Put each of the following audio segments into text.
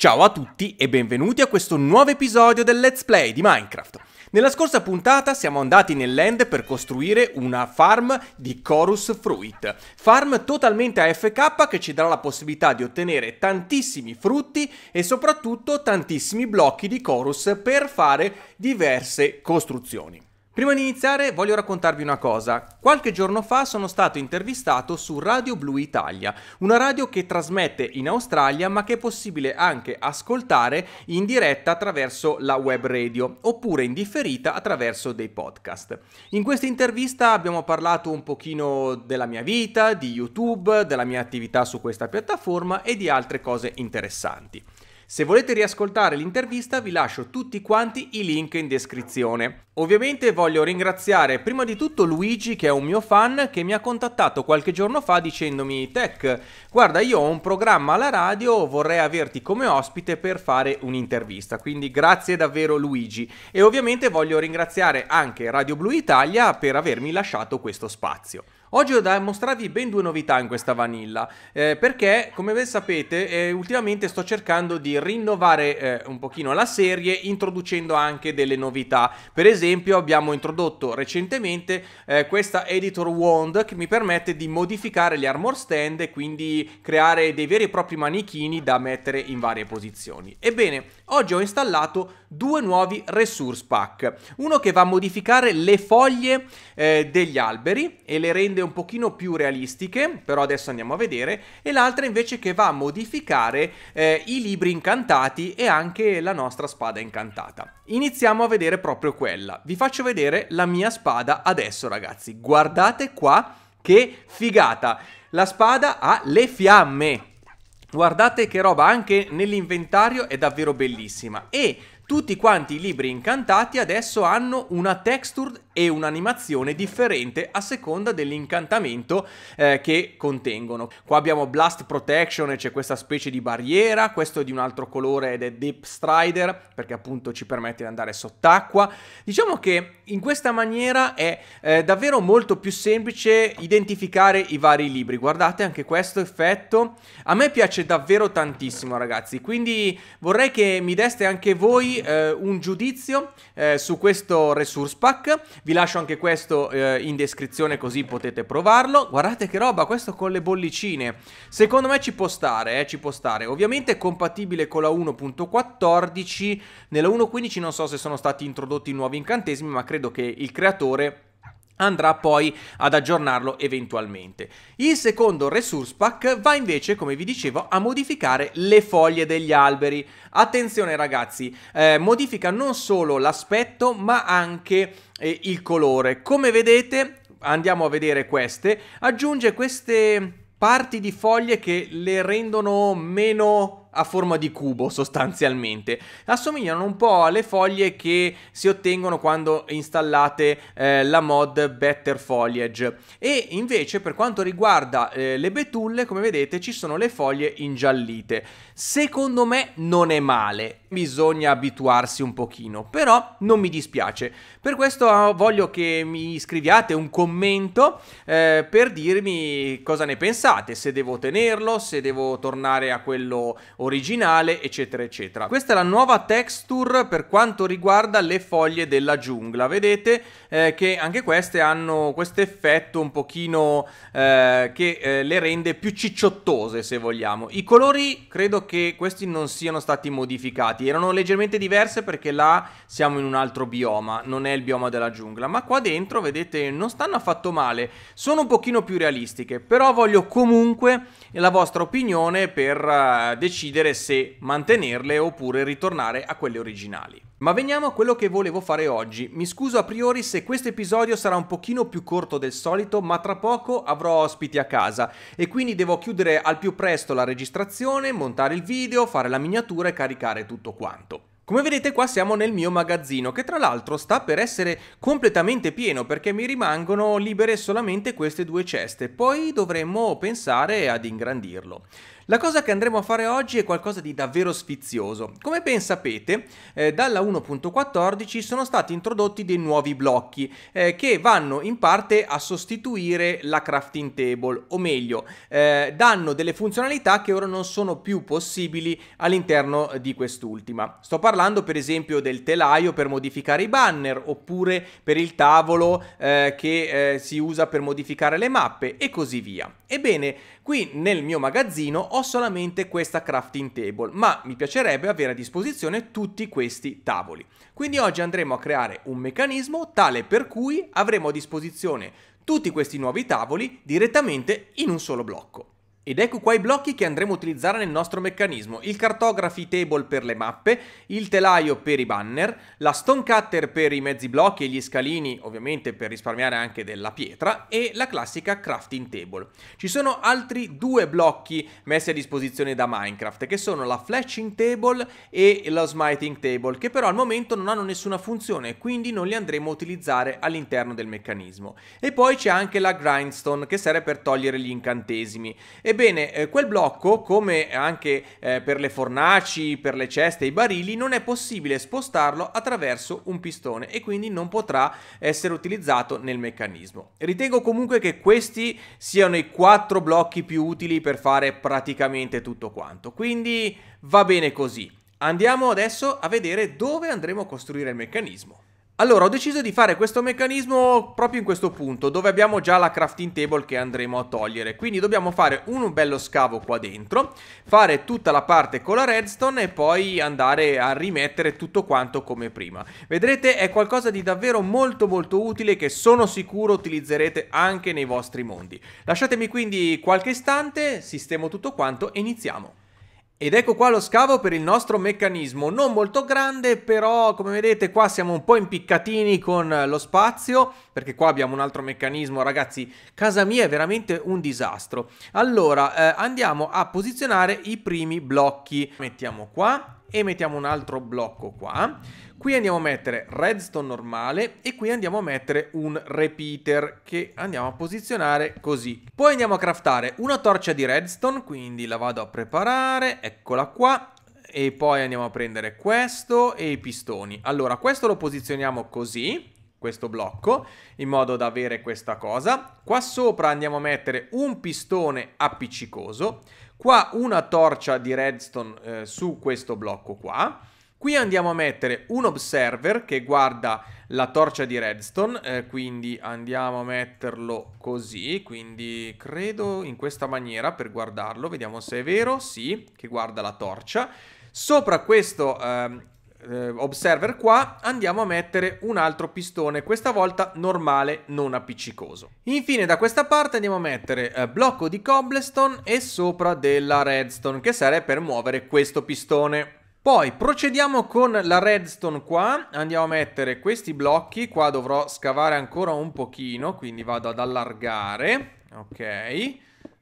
Ciao a tutti e benvenuti a questo nuovo episodio del Let's Play di Minecraft. Nella scorsa puntata siamo andati nell'end per costruire una farm di Chorus Fruit, farm totalmente AFK che ci darà la possibilità di ottenere tantissimi frutti e soprattutto tantissimi blocchi di Chorus per fare diverse costruzioni. Prima di iniziare voglio raccontarvi una cosa. Qualche giorno fa sono stato intervistato su Radio Blue Italia, una radio che trasmette in Australia ma che è possibile anche ascoltare in diretta attraverso la web radio oppure in differita attraverso dei podcast. In questa intervista abbiamo parlato un pochino della mia vita, di YouTube, della mia attività su questa piattaforma e di altre cose interessanti. Se volete riascoltare l'intervista vi lascio tutti quanti i link in descrizione. Ovviamente voglio ringraziare prima di tutto Luigi che è un mio fan che mi ha contattato qualche giorno fa dicendomi Tech, guarda io ho un programma alla radio, vorrei averti come ospite per fare un'intervista, quindi grazie davvero Luigi. E ovviamente voglio ringraziare anche Radio Blu Italia per avermi lasciato questo spazio. Oggi ho da mostrarvi ben due novità in questa vanilla, eh, perché come ben sapete eh, ultimamente sto cercando di rinnovare eh, un pochino la serie introducendo anche delle novità. Per esempio abbiamo introdotto recentemente eh, questa Editor Wand che mi permette di modificare gli armor stand e quindi creare dei veri e propri manichini da mettere in varie posizioni. Ebbene, Oggi ho installato due nuovi resource pack, uno che va a modificare le foglie eh, degli alberi e le rende un pochino più realistiche, però adesso andiamo a vedere, e l'altra invece che va a modificare eh, i libri incantati e anche la nostra spada incantata. Iniziamo a vedere proprio quella. Vi faccio vedere la mia spada adesso ragazzi, guardate qua che figata! La spada ha le fiamme, Guardate che roba, anche nell'inventario è davvero bellissima. E tutti quanti i libri incantati adesso hanno una texture e un'animazione differente a seconda dell'incantamento eh, che contengono. Qua abbiamo Blast Protection, e c'è questa specie di barriera, questo è di un altro colore ed è Deep Strider, perché appunto ci permette di andare sott'acqua. Diciamo che in questa maniera è eh, davvero molto più semplice identificare i vari libri. Guardate anche questo effetto. A me piace davvero tantissimo ragazzi, quindi vorrei che mi deste anche voi eh, un giudizio eh, su questo resource pack, vi lascio anche questo eh, in descrizione così potete provarlo, guardate che roba, questo con le bollicine, secondo me ci può stare, eh, ci può stare, ovviamente è compatibile con la 1.14, nella 1.15 non so se sono stati introdotti nuovi incantesimi, ma credo che il creatore andrà poi ad aggiornarlo eventualmente. Il secondo resource pack va invece, come vi dicevo, a modificare le foglie degli alberi. Attenzione ragazzi, eh, modifica non solo l'aspetto ma anche eh, il colore. Come vedete, andiamo a vedere queste, aggiunge queste parti di foglie che le rendono meno a forma di cubo sostanzialmente. Assomigliano un po' alle foglie che si ottengono quando installate eh, la mod Better Foliage. E invece per quanto riguarda eh, le betulle, come vedete ci sono le foglie ingiallite. Secondo me non è male, bisogna abituarsi un pochino, però non mi dispiace. Per questo ah, voglio che mi scriviate un commento eh, per dirmi cosa ne pensate, se devo tenerlo, se devo tornare a quello originale, eccetera, eccetera. Questa è la nuova texture per quanto riguarda le foglie della giungla. Vedete eh, che anche queste hanno questo effetto un pochino eh, che eh, le rende più cicciottose, se vogliamo. I colori credo che questi non siano stati modificati, erano leggermente diverse perché là siamo in un altro bioma, non è il bioma della giungla, ma qua dentro, vedete, non stanno affatto male, sono un pochino più realistiche, però voglio comunque la vostra opinione per eh, decidere decidere se mantenerle oppure ritornare a quelle originali. Ma veniamo a quello che volevo fare oggi. Mi scuso a priori se questo episodio sarà un pochino più corto del solito, ma tra poco avrò ospiti a casa e quindi devo chiudere al più presto la registrazione, montare il video, fare la miniatura e caricare tutto quanto. Come vedete qua siamo nel mio magazzino che tra l'altro sta per essere completamente pieno perché mi rimangono libere solamente queste due ceste, poi dovremmo pensare ad ingrandirlo. La cosa che andremo a fare oggi è qualcosa di davvero sfizioso. Come ben sapete, eh, dalla 1.14 sono stati introdotti dei nuovi blocchi eh, che vanno in parte a sostituire la crafting table, o meglio, eh, danno delle funzionalità che ora non sono più possibili all'interno di quest'ultima. Sto parlando per esempio del telaio per modificare i banner, oppure per il tavolo eh, che eh, si usa per modificare le mappe e così via. Ebbene, Qui nel mio magazzino ho solamente questa crafting table, ma mi piacerebbe avere a disposizione tutti questi tavoli. Quindi oggi andremo a creare un meccanismo tale per cui avremo a disposizione tutti questi nuovi tavoli direttamente in un solo blocco. Ed ecco qua i blocchi che andremo a utilizzare nel nostro meccanismo, il cartography table per le mappe, il telaio per i banner, la stone cutter per i mezzi blocchi e gli scalini ovviamente per risparmiare anche della pietra e la classica crafting table. Ci sono altri due blocchi messi a disposizione da Minecraft che sono la flashing table e la smiting table che però al momento non hanno nessuna funzione quindi non li andremo a utilizzare all'interno del meccanismo. E poi c'è anche la grindstone che serve per togliere gli incantesimi. E Ebbene, eh, quel blocco, come anche eh, per le fornaci, per le ceste, i barili, non è possibile spostarlo attraverso un pistone e quindi non potrà essere utilizzato nel meccanismo. Ritengo comunque che questi siano i quattro blocchi più utili per fare praticamente tutto quanto, quindi va bene così. Andiamo adesso a vedere dove andremo a costruire il meccanismo. Allora, ho deciso di fare questo meccanismo proprio in questo punto, dove abbiamo già la crafting table che andremo a togliere. Quindi dobbiamo fare un bello scavo qua dentro, fare tutta la parte con la redstone e poi andare a rimettere tutto quanto come prima. Vedrete, è qualcosa di davvero molto molto utile che sono sicuro utilizzerete anche nei vostri mondi. Lasciatemi quindi qualche istante, sistemo tutto quanto e iniziamo. Ed ecco qua lo scavo per il nostro meccanismo, non molto grande però come vedete qua siamo un po' impiccatini con lo spazio perché qua abbiamo un altro meccanismo ragazzi, casa mia è veramente un disastro. Allora eh, andiamo a posizionare i primi blocchi, mettiamo qua e mettiamo un altro blocco qua. Qui andiamo a mettere redstone normale e qui andiamo a mettere un repeater che andiamo a posizionare così. Poi andiamo a craftare una torcia di redstone, quindi la vado a preparare, eccola qua. E poi andiamo a prendere questo e i pistoni. Allora, questo lo posizioniamo così questo blocco in modo da avere questa cosa. Qua sopra andiamo a mettere un pistone appiccicoso, qua una torcia di redstone eh, su questo blocco qua. Qui andiamo a mettere un observer che guarda la torcia di redstone, eh, quindi andiamo a metterlo così, quindi credo in questa maniera per guardarlo, vediamo se è vero, sì, che guarda la torcia. Sopra questo eh, eh, observer qua andiamo a mettere un altro pistone, questa volta normale, non appiccicoso. Infine da questa parte andiamo a mettere eh, blocco di cobblestone e sopra della redstone che serve per muovere questo pistone. Poi procediamo con la redstone qua, andiamo a mettere questi blocchi, qua dovrò scavare ancora un pochino, quindi vado ad allargare, ok...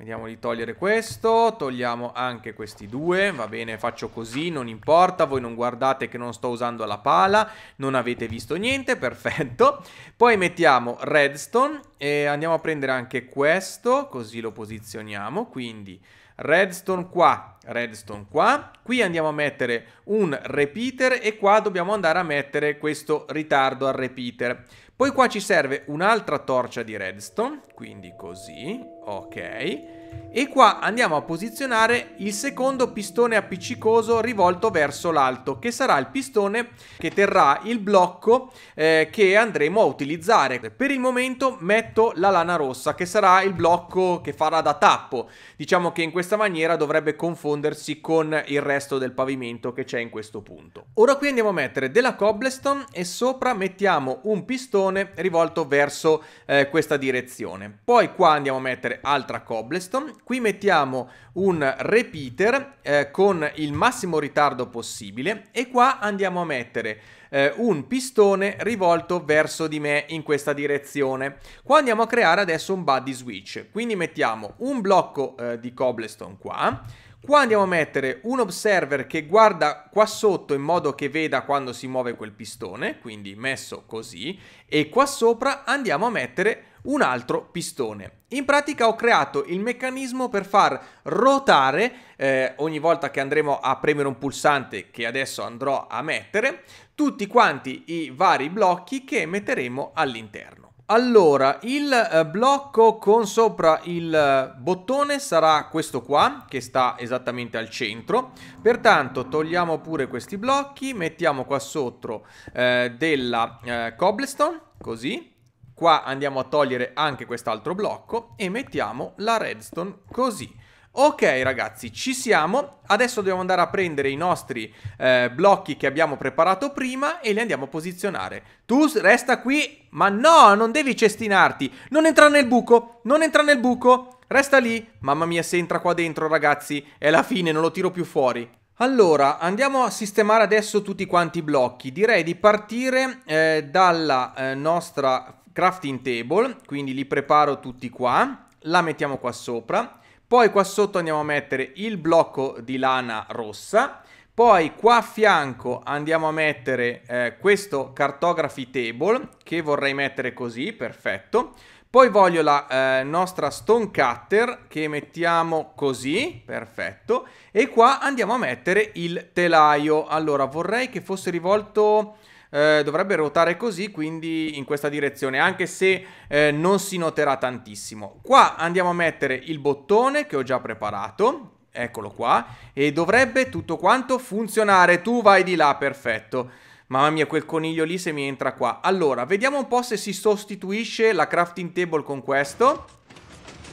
Vediamo di togliere questo, togliamo anche questi due, va bene, faccio così, non importa, voi non guardate che non sto usando la pala, non avete visto niente, perfetto. Poi mettiamo redstone e andiamo a prendere anche questo, così lo posizioniamo, quindi redstone qua, redstone qua, qui andiamo a mettere un repeater e qua dobbiamo andare a mettere questo ritardo al repeater. Poi qua ci serve un'altra torcia di redstone, quindi così, ok. E qua andiamo a posizionare il secondo pistone appiccicoso rivolto verso l'alto, che sarà il pistone che terrà il blocco eh, che andremo a utilizzare. Per il momento metto la lana rossa, che sarà il blocco che farà da tappo. Diciamo che in questa maniera dovrebbe confondersi con il resto del pavimento che c'è in questo punto. Ora qui andiamo a mettere della cobblestone e sopra mettiamo un pistone rivolto verso eh, questa direzione. Poi qua andiamo a mettere altra cobblestone Qui mettiamo un repeater eh, con il massimo ritardo possibile e qua andiamo a mettere eh, un pistone rivolto verso di me in questa direzione. Qua andiamo a creare adesso un buddy switch, quindi mettiamo un blocco eh, di cobblestone qua Qua andiamo a mettere un observer che guarda qua sotto in modo che veda quando si muove quel pistone, quindi messo così, e qua sopra andiamo a mettere un altro pistone. In pratica ho creato il meccanismo per far ruotare eh, ogni volta che andremo a premere un pulsante che adesso andrò a mettere tutti quanti i vari blocchi che metteremo all'interno. Allora, il eh, blocco con sopra il eh, bottone sarà questo qua, che sta esattamente al centro. Pertanto togliamo pure questi blocchi, mettiamo qua sotto eh, della eh, cobblestone, così. Qua andiamo a togliere anche quest'altro blocco e mettiamo la redstone così. Ok ragazzi, ci siamo. Adesso dobbiamo andare a prendere i nostri eh, blocchi che abbiamo preparato prima e li andiamo a posizionare. Tu resta qui, ma no, non devi cestinarti. Non entra nel buco, non entra nel buco. Resta lì. Mamma mia, se entra qua dentro ragazzi, è la fine, non lo tiro più fuori. Allora, andiamo a sistemare adesso tutti quanti i blocchi. Direi di partire eh, dalla eh, nostra crafting table, quindi li preparo tutti qua. La mettiamo qua sopra poi qua sotto andiamo a mettere il blocco di lana rossa. Poi qua a fianco andiamo a mettere eh, questo cartography table che vorrei mettere così, perfetto. Poi voglio la eh, nostra stone cutter che mettiamo così, perfetto. E qua andiamo a mettere il telaio. Allora vorrei che fosse rivolto eh, dovrebbe ruotare così, quindi in questa direzione, anche se eh, non si noterà tantissimo. Qua andiamo a mettere il bottone che ho già preparato, eccolo qua, e dovrebbe tutto quanto funzionare. Tu vai di là, perfetto. Mamma mia, quel coniglio lì se mi entra qua. Allora, vediamo un po' se si sostituisce la crafting table con questo.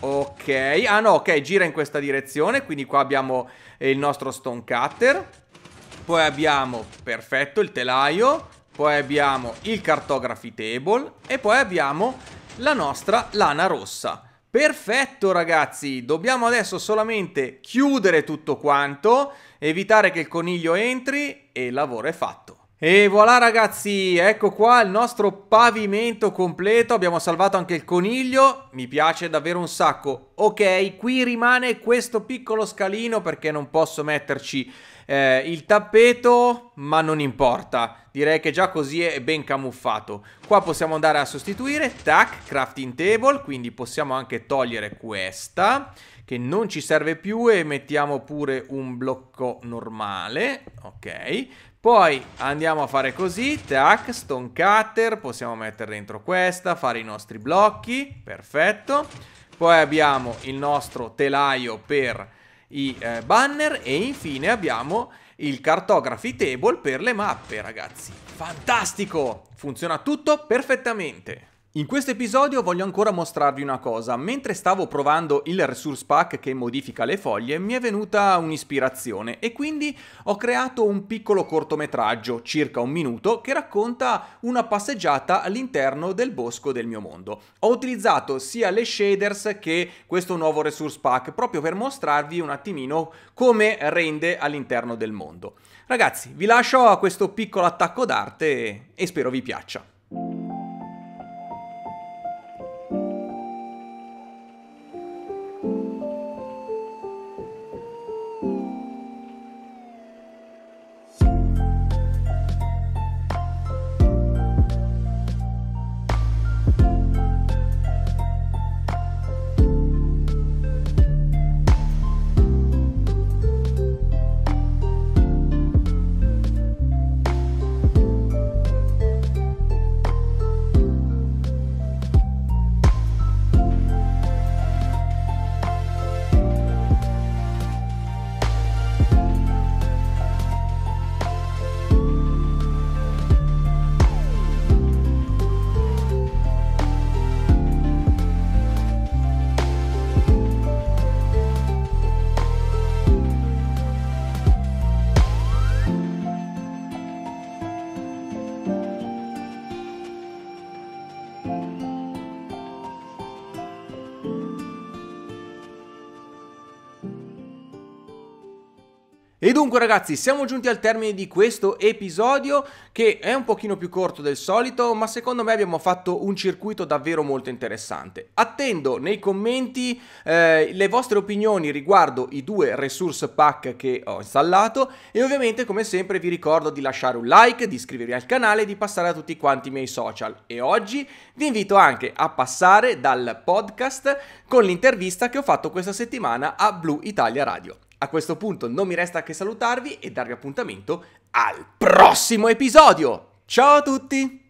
Ok, ah no, ok, gira in questa direzione, quindi qua abbiamo eh, il nostro stone cutter. Poi abbiamo, perfetto, il telaio poi abbiamo il cartography table e poi abbiamo la nostra lana rossa. Perfetto ragazzi, dobbiamo adesso solamente chiudere tutto quanto, evitare che il coniglio entri e il lavoro è fatto. E voilà ragazzi, ecco qua il nostro pavimento completo, abbiamo salvato anche il coniglio, mi piace davvero un sacco. Ok, qui rimane questo piccolo scalino perché non posso metterci eh, il tappeto, ma non importa. Direi che già così è ben camuffato. Qua possiamo andare a sostituire, tac, crafting table, quindi possiamo anche togliere questa che non ci serve più e mettiamo pure un blocco normale, ok. Poi andiamo a fare così, tac, stone cutter, possiamo mettere dentro questa, fare i nostri blocchi, perfetto. Poi abbiamo il nostro telaio per i eh, banner e infine abbiamo il cartography table per le mappe ragazzi fantastico funziona tutto perfettamente in questo episodio voglio ancora mostrarvi una cosa, mentre stavo provando il resource pack che modifica le foglie mi è venuta un'ispirazione e quindi ho creato un piccolo cortometraggio, circa un minuto, che racconta una passeggiata all'interno del bosco del mio mondo. Ho utilizzato sia le shaders che questo nuovo resource pack proprio per mostrarvi un attimino come rende all'interno del mondo. Ragazzi vi lascio a questo piccolo attacco d'arte e spero vi piaccia. E dunque ragazzi siamo giunti al termine di questo episodio che è un pochino più corto del solito ma secondo me abbiamo fatto un circuito davvero molto interessante. Attendo nei commenti eh, le vostre opinioni riguardo i due resource pack che ho installato e ovviamente come sempre vi ricordo di lasciare un like, di iscrivervi al canale e di passare a tutti quanti i miei social e oggi vi invito anche a passare dal podcast con l'intervista che ho fatto questa settimana a Blue Italia Radio. A questo punto non mi resta che salutarvi e darvi appuntamento al prossimo episodio. Ciao a tutti!